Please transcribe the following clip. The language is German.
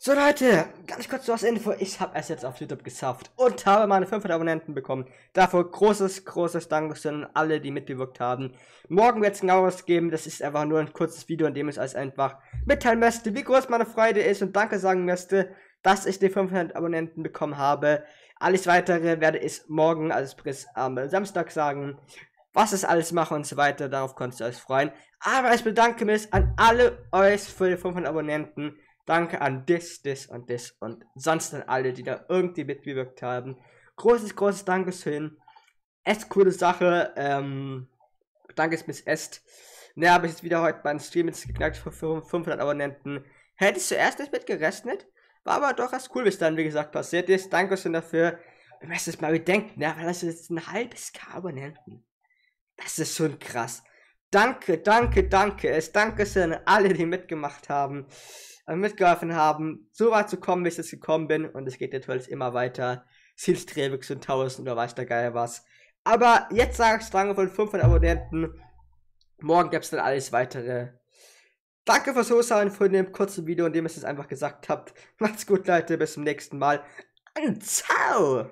So Leute, ganz kurz was Info, ich habe es jetzt auf YouTube geschafft und habe meine 500 Abonnenten bekommen. Dafür großes, großes Dankeschön an alle, die mitgewirkt haben. Morgen wird es genaueres geben, das ist einfach nur ein kurzes Video, in dem ich euch einfach mitteilen möchte, wie groß meine Freude ist und danke sagen möchte, dass ich die 500 Abonnenten bekommen habe. Alles weitere werde ich morgen, also sprich am Samstag sagen, was ich alles mache und so weiter, darauf könnt ihr euch freuen. Aber ich bedanke mich an alle euch für die 500 Abonnenten. Danke an das, das und das und sonst an alle, die da irgendwie mitgewirkt haben. Großes, großes Dankeschön. Echt coole Sache. Ähm, danke Miss Est. Ne, habe ich jetzt wieder heute meinen Stream jetzt geknackt für 500 Abonnenten. Hätte ich zuerst nicht mit gerechnet. War aber doch erst cool, bis dann, wie gesagt, passiert ist. Dankeschön dafür. Wenn man es mal bedenken, ne, weil das ist jetzt ein halbes K Abonnenten. Das ist schon krass. Danke, danke, danke. Es danke an alle, die mitgemacht haben, äh, mitgeholfen haben, so weit zu kommen, wie ich jetzt gekommen bin. Und es geht natürlich immer weiter. Zielstrebig sind 1000 oder weiß der Geier was. Aber jetzt sage ich lange von 500 Abonnenten. Morgen gibt es dann alles weitere. Danke fürs Zuschauen von dem kurzen Video, in dem ich es einfach gesagt habt. Macht's gut, Leute. Bis zum nächsten Mal. Und ciao!